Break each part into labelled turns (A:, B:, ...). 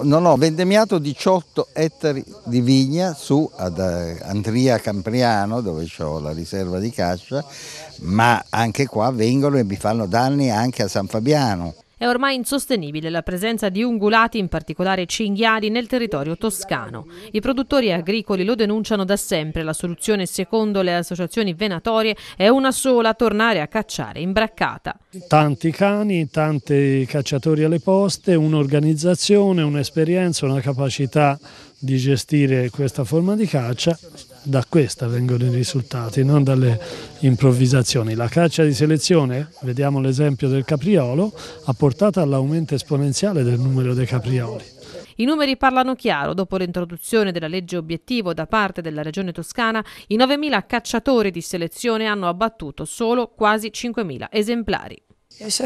A: Non ho vendemmiato 18 ettari di vigna su ad eh, Andria Campriano dove ho la riserva di caccia, ma anche qua vengono e mi fanno danni anche a San Fabiano.
B: È ormai insostenibile la presenza di ungulati, in particolare cinghiali, nel territorio toscano. I produttori agricoli lo denunciano da sempre. La soluzione, secondo le associazioni venatorie, è una sola, tornare a cacciare in braccata.
C: Tanti cani, tanti cacciatori alle poste, un'organizzazione, un'esperienza, una capacità di gestire questa forma di caccia da questa vengono i risultati, non dalle improvvisazioni. La caccia di selezione, vediamo l'esempio del capriolo, ha portato all'aumento esponenziale del numero dei caprioli.
B: I numeri parlano chiaro, dopo l'introduzione della legge obiettivo da parte della regione toscana, i 9.000 cacciatori di selezione hanno abbattuto solo quasi 5.000 esemplari.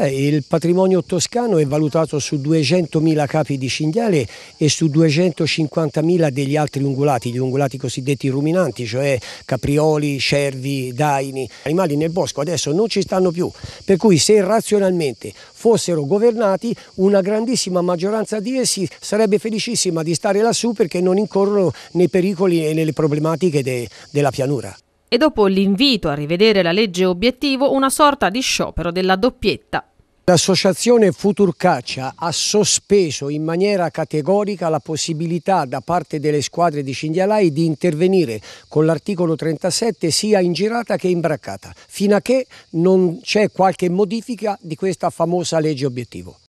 D: Il patrimonio toscano è valutato su 200.000 capi di cinghiale e su 250.000 degli altri ungulati, gli ungulati cosiddetti ruminanti, cioè caprioli, cervi, daini. Animali nel bosco adesso non ci stanno più, per cui se razionalmente fossero governati una grandissima maggioranza di essi sarebbe felicissima di stare lassù perché non incorrono nei pericoli e nelle problematiche de della pianura
B: e dopo l'invito a rivedere la legge obiettivo una sorta di sciopero della doppietta.
D: L'associazione Futurcaccia ha sospeso in maniera categorica la possibilità da parte delle squadre di cinghialai di intervenire con l'articolo 37 sia in girata che in braccata, fino a che non c'è qualche modifica di questa famosa legge obiettivo.